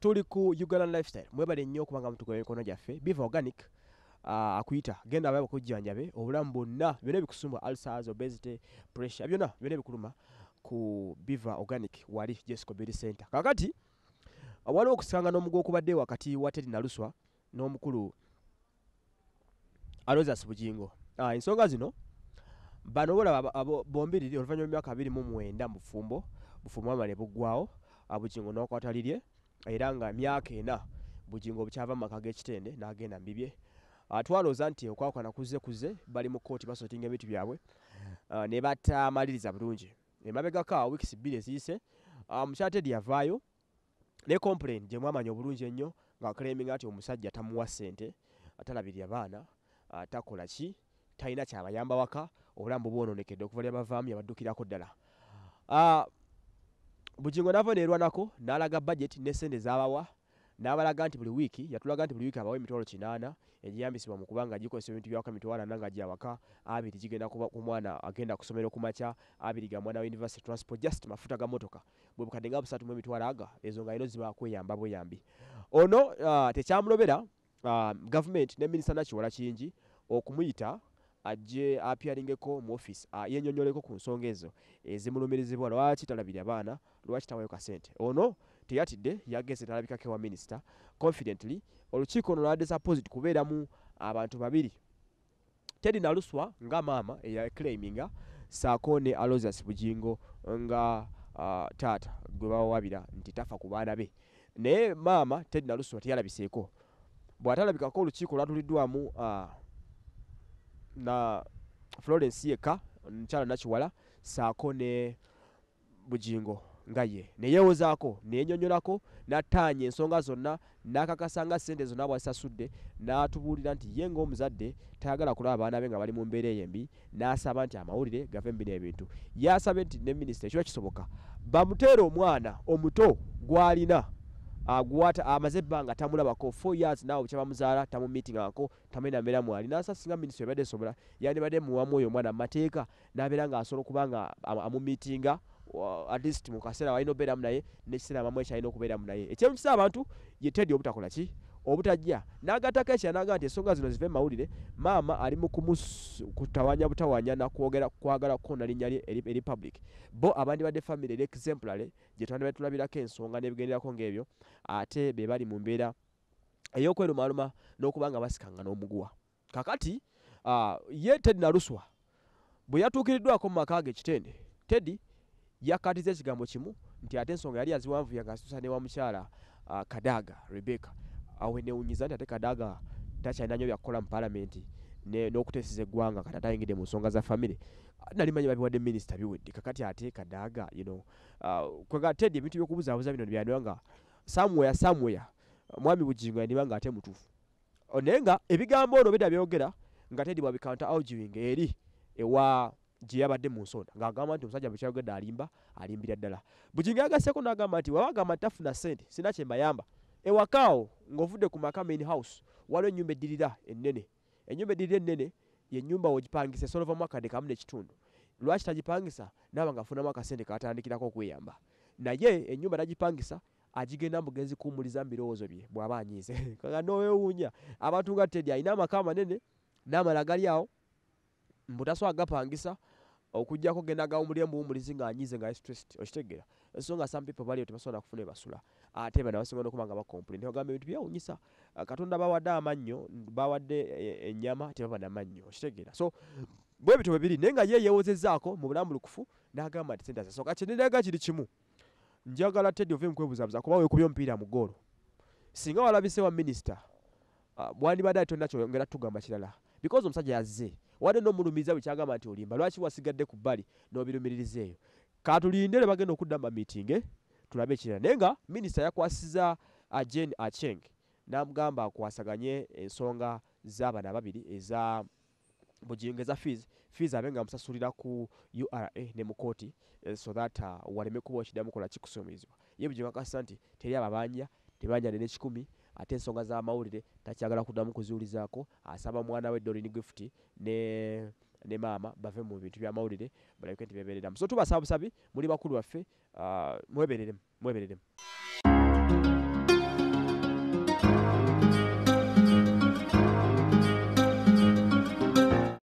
tuli ku ugandan lifestyle mwebale nnyo okubanga mutukola emikono gyaffe biva organic uh, akuyita genda abaye bakujjanjabe obulamu bonna byona ebikusumba alsers obesity pressure byona byona ebikuluma ku biva organic wali jessica bill center kakati waliwo okusanga n'omugu okubadde wakati wa teri naluswa n'omukulu alosas bugingo uh, ah, ensonga zino bano bolaba bombiriri oluvannyuma emyaka abiri mu mwenda mubufumbo bufumbo amane buggwawo abugingo ah, n'okwatalirye era nga emyaka ena bugingo bukyava mumaka g'ekitende n'agenda mbibye ah, twalooza nti okwakwana kuze kuze bali mu kooti basotinga ebintu byabwe ah, ne batamaliriza bulungi emabegaka wiks bbiri eziyise ah, mukyala tedi yavaayo ne complain gye mwamanya obulungi ennyo ngaakalaminga nti omusajja tamuwa ssente atalabiri abaana takola ki talina kyabayamba waka obulambu bwononekedde okuva lyabavaamu yabaddukirako ddala bukingo navo neerwanako n'alaga budget ne sente z'abawa n'abalaga nti buli wiiki yatulaga nti buli wiiki abawa emitwalo kinaana egiyambisibwa mu jiko gikozesa ebintu byako mitwalo nanga nga waka abiri gigenda ku mwana agenda kusomera okumakya abiri ga mwana wa university transport just mafuta ga motoka bwe bukadde nga busatu mu emitwalo aga ezo nga ino ziba kweyamba bweyambi ono uh, tekyamulobera uh, government ne minister nachi wala chinji okumuyita ajje apyalingeko mu office yennyonnyoleko ku nsonga ezo ezimulumirizibwa lwaki talabira abaana lwaki tawayo kasente ono teyatidde yagenze talabikako wa minisita confidently olukiiko ono lwadde supposit kubeeramu abantu babiri tedi naluswa nga maama eyaclaiminga saako ne alosias bujingo nga uh, taata gwe bawawabira nti tafa ku baana be naye maama tedi naluswa teyalabiseeko bw'atalabikako olukiiko lwatuliddwamu uh, na Florence yeka nchala nachiwala sako ne bujingo ngaye ne yewozako ne nyonyolako natanye ensonga zonna nakakasanga sente zonna bwasasudde natubulira nti yenga omuzadde tayagala kula abaana be nga bali mu mbeera eyembi n'asaba nti amawulire gava embina ebintu yasabe nti ne minisita ekiba kisoboka bamuteera omwana omuto gwalina agwata amaze ebbanga tamulabako four years naawe bukya bamuzaala tamumitingako tamuyina mbeera mwali nasa singa minisitu ebadde esobola yandibadde muwamu oyo omwana mumateeka nabeera ngaasobola okuba nga amumitinga atleast mu kaseera walina obeeramu naye nekiseera mamu ekyalina okubeeramu naye ekyemukisa abantu ye tedi obutakola ki obutajja n'agataka ekya naga nti ensonga zino zive mawulire maama ali mu kutawanya butawanya nakwogera kwagala kukona linnya lye eri public bo abandi badde famire eri exemplale gye twandibadde tulabirako ensonga n'ebigenderako ng'ebyo ate be bali mu mbeera ey'okwerumaluma n'okuba nga basikanga n'omuguwa kakati uh, ye ted naruswa bwe yatuukiriddwako mu maka ge ekitende ted yakkatiza ekigambo kimu nti ate ensonga yali aziwanvuyanga asitusa newamukyala uh, kadaga rebeka aweneunyiza nti ate kadaga takyainanyo byakukola mu palamenti n'okuteeseza eggwanga kati atayingidde mu nsonga za famire nalimanyi babiwadde minisita biwedde kakati ate kadaaga yuno ah, kwega tedi ebintu byokubuzaabuza bino nibyaniwa nga samuweya samuweya mwami bujinga niba nga ate mutuufu oh, naye nga ebigambo ono bida byogera nga tedi bwabikanta augiwing eri ewa gye yabadde mu nsonda ng'agamba nti omusajja bekyayogedde alimba alimbira ddala bujinga yagaseeko n'agamba nti waba agamba ntitafuna ssente sina kyembayamba ewaka ngovude ku maka main house waliwo ennyumba eddirira ennene ennyumba eddirira ennene yennyumba wogipangisa esolovamu akadde kamu nekitundu lwaki tagipangisa naaba ngaafunamu akasente katandikirako okweyamba naye enyumba tajipangisa agigenda mugenzi kuwumuliza mu mbirozo bye bw'aba anyiize kaga noweewuunya abantu nga tedi alina amaka amanene n'amala gali awo mbutaswa gapangisa okujjako genda gaumulya muumulizi nga anyize nga stressed okitegera ensonga some people bali tebasobola kufuna ebasula ate bana basobola okuba nga bakomplain ogamba ebintu byawunyisa ah, katonda bawadde amannyo bawadde e, e, e, ennyama tebaba namannyo okitegeera so bwe ebintu bwe biri naye nga ye yeewozezaako mu bulamu lukufu n'agamba nti sente zasoka kyenderaga kiri kimu njagala tedi ove mukwebuzabuza kuba weekubya omupiira mu ggoolo singa walabise wa minisita ah, bwandibadde ali tonna kyongera tugamba kirala because omusajja yazze wadde n'omulumiriza bwe kyagamba nti olimba lwaki wasigadde ku bbali n'obirumiririza eyo katulinde lwe bagenda okudda mumamiitinge tulabe ekirira naye nga minisita yakwasiza uh, ajen acheng n'amugamba akwasaganye ensonga z'abana babiri eza bujinga eza fees fees abe nga musasulira ku ura ne mukooti eh, so that uh, waleme kuba okiddamukola kikusomezebwa ye bujinga akasa nti teri ababanja tebanja nene kikumi ate ensonga z'amawulire takyagala kuddamu kuziwulizaako asaba mwana we dolin gift ne ne maama bave mu bintu byamawulire balabike nti beebereramu so tubasaba busabi muli bakulu baffe mwebereremu mwebereremu